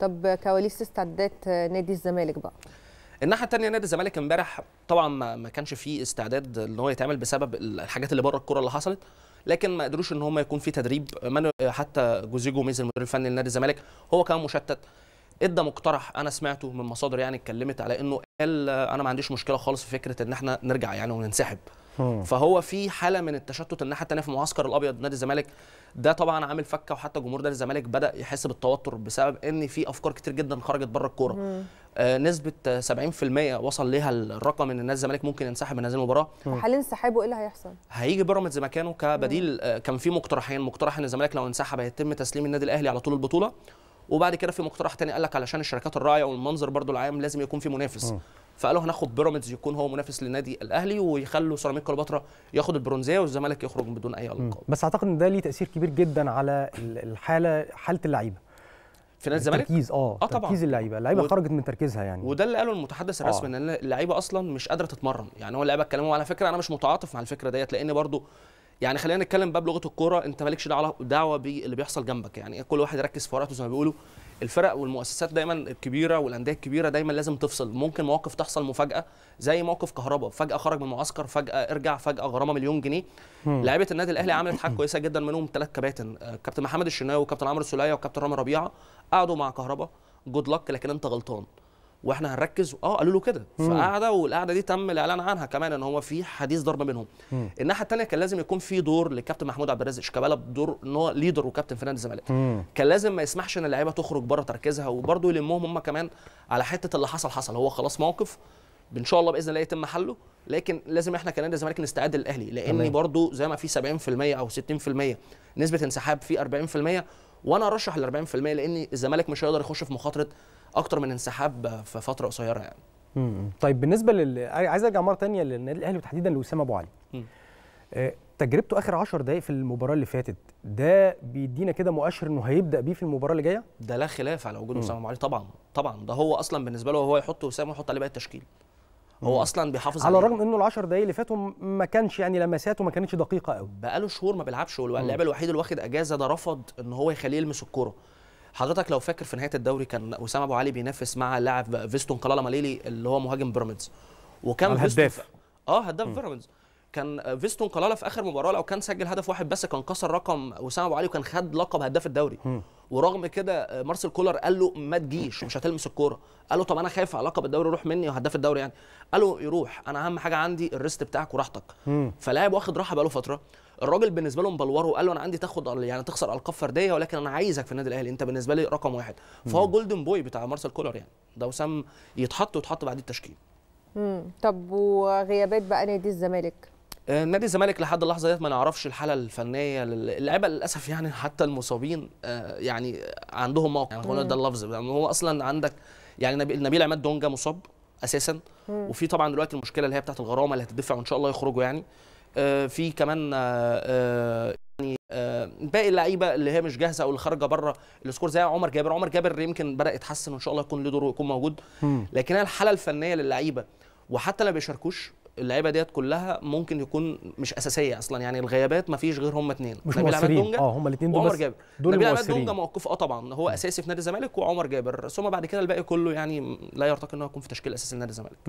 طب كواليس استعدادات نادي الزمالك بقى الناحيه الثانيه نادي الزمالك امبارح طبعا ما كانش فيه استعداد ان هو يتعمل بسبب الحاجات اللي بره الكوره اللي حصلت لكن ما قدروش ان هم يكون في تدريب حتى جوزيه جوميز المدير الفني لنادي الزمالك هو كان مشتت ادى مقترح انا سمعته من مصادر يعني اتكلمت على انه قال انا ما عنديش مشكله خالص في فكره ان احنا نرجع يعني وننسحب فهو في حاله من التشتت الناحيه الثانيه في المعسكر الابيض نادي الزمالك ده طبعا عامل فكه وحتى جمهور نادي الزمالك بدا يحس بالتوتر بسبب ان في افكار كتير جدا خرجت بره الكوره آه نسبه 70% وصل ليها الرقم ان نادي الزمالك ممكن ينسحب من هذه المباراه وحال انسحابه ايه اللي هيحصل هيجي بيراميدز مكانه كبديل آه كان في مقترحين مقترح ان الزمالك لو انسحب هيتم تسليم النادي الاهلي على طول البطوله وبعد كده في مقترح تاني قال لك علشان الشركات الراعيه والمنظر برضو العام لازم يكون في منافس م. فقالوا هناخد بيراميدز يكون هو منافس للنادي الاهلي ويخلوا سيراميكا كليوباترا ياخد البرونزيه والزمالك يخرج بدون اي القاب بس اعتقد ان ده ليه تاثير كبير جدا على الحاله حاله اللعيبه في نادي الزمالك تركيز اه, آه طبعا. تركيز اللعيبه اللعيبه و... خرجت من تركيزها يعني وده اللي قاله المتحدث الرسمي آه. ان اللعيبه اصلا مش قادره تتمرن يعني هو اللعيبه اتكلموا على فكره انا مش متعاطف مع الفكره ديت لان برضو يعني خلينا نتكلم باب لغه الكوره انت مالكش دعوه باللي بيحصل جنبك يعني إيه؟ كل واحد يركز في ورقته زي ما بيقولوا الفرق والمؤسسات دايما الكبيره والانديه الكبيره دايما لازم تفصل ممكن مواقف تحصل مفاجاه زي موقف كهرباء فجاه خرج من معسكر فجاه ارجع فجاه غرامه مليون جنيه لعيبه النادي الاهلي عملت حاجه كويسه جدا منهم ثلاث كباتن آه، كابتن محمد الشناوي وكابتن عمرو السوليه وكابتن رامي ربيعه قعدوا مع كهرباء جود لك لكن انت غلطان واحنا هنركز اه قالوا له كده في والقعده دي تم الاعلان عنها كمان ان هو في حديث ضرب بينهم الناحيه الثانيه كان لازم يكون في دور للكابتن محمود عبد الرازق شيكابالا بدور ان هو ليدر وكابتن فرقه الزمالك كان لازم ما يسمحش ان اللعيبه تخرج بره تركيزها وبرده يلمهم هم كمان على حته اللي حصل حصل هو خلاص موقف ان شاء الله باذن الله يتم حله لكن لازم احنا كنادي الزمالك نستعد للاهلي لان برده زي ما في 70% او 60% نسبه انسحاب في 40% وانا ارشح ال 40% لان الزمالك مش هيقدر يخش في مخاطره اكتر من انسحاب في فتره قصيره يعني مم. طيب بالنسبه لل عايز ارجع مره ثانيه للنادي الاهلي وتحديدا لوسام ابو علي آه، تجربته اخر 10 دقائق في المباراه اللي فاتت ده بيدينا كده مؤشر انه هيبدا بيه في المباراه اللي جايه ده لا خلاف على وجود وسام ابو علي طبعا طبعا ده هو اصلا بالنسبه له هو يحط وسام ويحط عليه باقي التشكيل هو مم. اصلا بيحافظ على الرغم انه ال10 دقايق اللي فاتوا ما كانش يعني لمساته ما كانتش دقيقه قوي بقاله شهور ما بيلعبش واللاعب الوحيد اللي واخد اجازه ده رفض ان هو يخليه يلمس الكوره حضرتك لو فاكر في نهايه الدوري كان اسامه ابو علي بينافس مع لاعب فيستون قلاله ماليلي اللي هو مهاجم بيراميدز وكان الهداف اه هداف بيراميدز كان فيستون قلاله في اخر مباراه لو كان سجل هدف واحد بس كان كسر رقم اسامه ابو علي وكان خد لقب هداف الدوري م. ورغم كده آه، مارسيل كولر قال له ما تجيش مش هتلمس الكوره قال له طب انا خايف على لقب الدوري يروح مني وهداف الدوري يعني قال له يروح انا اهم حاجه عندي الريست بتاعك وراحتك فلاعب واخد راحه بقاله فتره الراجل بالنسبه لهم بلوره وقال له انا عندي تاخد يعني تخسر القاب فرديه ولكن انا عايزك في النادي الاهلي انت بالنسبه لي رقم واحد فهو جولدن بوي بتاع مارسيل كولر يعني ده وسام يتحط ويتحط بعد التشكيل امم طب وغيابات بقى نادي الزمالك آه، نادي الزمالك لحد اللحظه ديت ما نعرفش الحاله الفنيه اللعيبه للاسف يعني حتى المصابين آه، يعني عندهم موقف يعني هو ده اللفظ يعني هو اصلا عندك يعني نبيل عماد دونجا مصاب اساسا مم. وفي طبعا دلوقتي المشكله اللي هي بتاعت الغرامه اللي هتدفع وان شاء الله يخرجوا يعني آه، في كمان آه، آه، يعني باقي اللعيبه اللي هي مش جاهزه او اللي خارجه بره السكور زي عمر جابر عمر جابر يمكن بدا يتحسن وان شاء الله يكون له دور ويكون موجود لكن الحاله الفنيه للعيبه وحتى لو بيشاركوش اللعيبه ديت كلها ممكن يكون مش اساسيه اصلا يعني الغيابات ما فيش غير هم اثنين مش نبيل عماد دونجا اه هم الاثنين دول وعمر جابر دول نبيل عماد دونجا موقف اه طبعا هو اساسي في نادي الزمالك وعمر جابر ثم بعد كده الباقي كله يعني لا يرتقي ان هو يكون في تشكيل اساسي لنادي الزمالك